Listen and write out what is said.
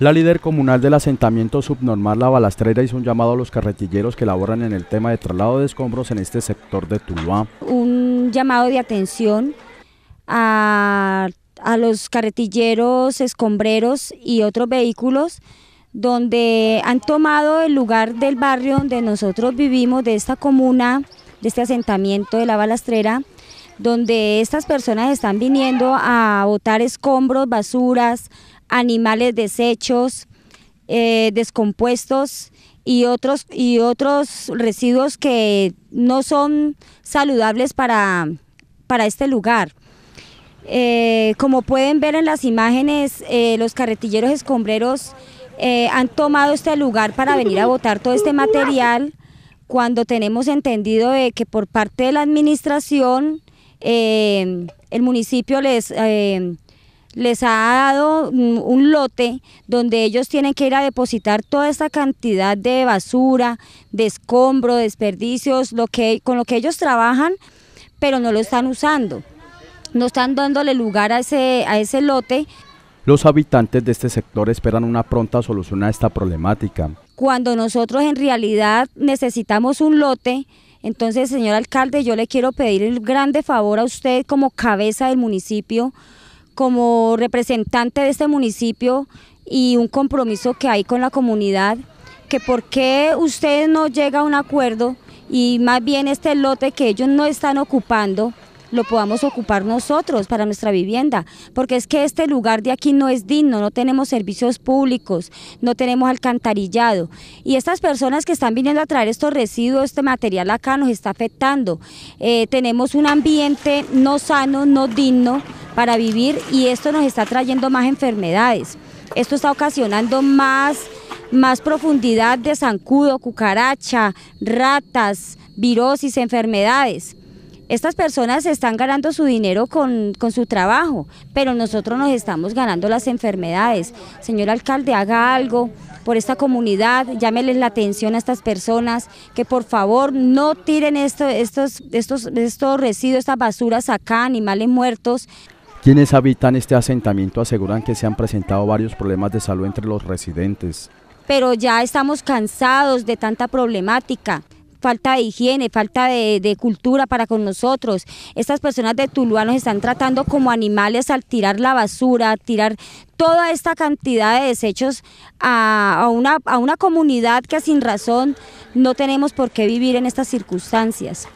La líder comunal del asentamiento subnormal La Balastrera hizo un llamado a los carretilleros que laboran en el tema de traslado de escombros en este sector de Tuluá. Un llamado de atención a, a los carretilleros, escombreros y otros vehículos donde han tomado el lugar del barrio donde nosotros vivimos, de esta comuna, de este asentamiento de la balastrera, donde estas personas están viniendo a botar escombros, basuras, animales desechos, eh, descompuestos y otros, y otros residuos que no son saludables para, para este lugar. Eh, como pueden ver en las imágenes, eh, los carretilleros escombreros han tomado este lugar para venir a botar todo este material cuando tenemos entendido que por parte de la administración el municipio les les ha dado un lote donde ellos tienen que ir a depositar toda esta cantidad de basura, de escombro, desperdicios, lo que, con lo que ellos trabajan, pero no lo están usando. No están dándole lugar a ese, a ese lote. Los habitantes de este sector esperan una pronta solución a esta problemática. Cuando nosotros en realidad necesitamos un lote, entonces señor alcalde, yo le quiero pedir el grande favor a usted como cabeza del municipio como representante de este municipio y un compromiso que hay con la comunidad, que por qué ustedes no llega a un acuerdo y más bien este lote que ellos no están ocupando lo podamos ocupar nosotros para nuestra vivienda, porque es que este lugar de aquí no es digno, no tenemos servicios públicos, no tenemos alcantarillado y estas personas que están viniendo a traer estos residuos, este material acá nos está afectando, eh, tenemos un ambiente no sano, no digno, para vivir y esto nos está trayendo más enfermedades. Esto está ocasionando más, más profundidad de zancudo, cucaracha, ratas, virosis, enfermedades. Estas personas están ganando su dinero con, su trabajo, pero nosotros nos estamos ganando las enfermedades. Señor alcalde, haga algo por esta comunidad, llámeles la atención a estas personas, que por favor no tiren esto, estos, estos, estos residuos, estas basuras acá, animales muertos. Quienes habitan este asentamiento aseguran que se han presentado varios problemas de salud entre los residentes. Pero ya estamos cansados de tanta problemática falta de higiene, falta de, cultura para con nosotros. Estas personas de Tuluá nos están tratando como animales al tirar la basura, tirar toda esta cantidad de desechos a una comunidad que sin razón no tenemos por qué vivir en estas circunstancias.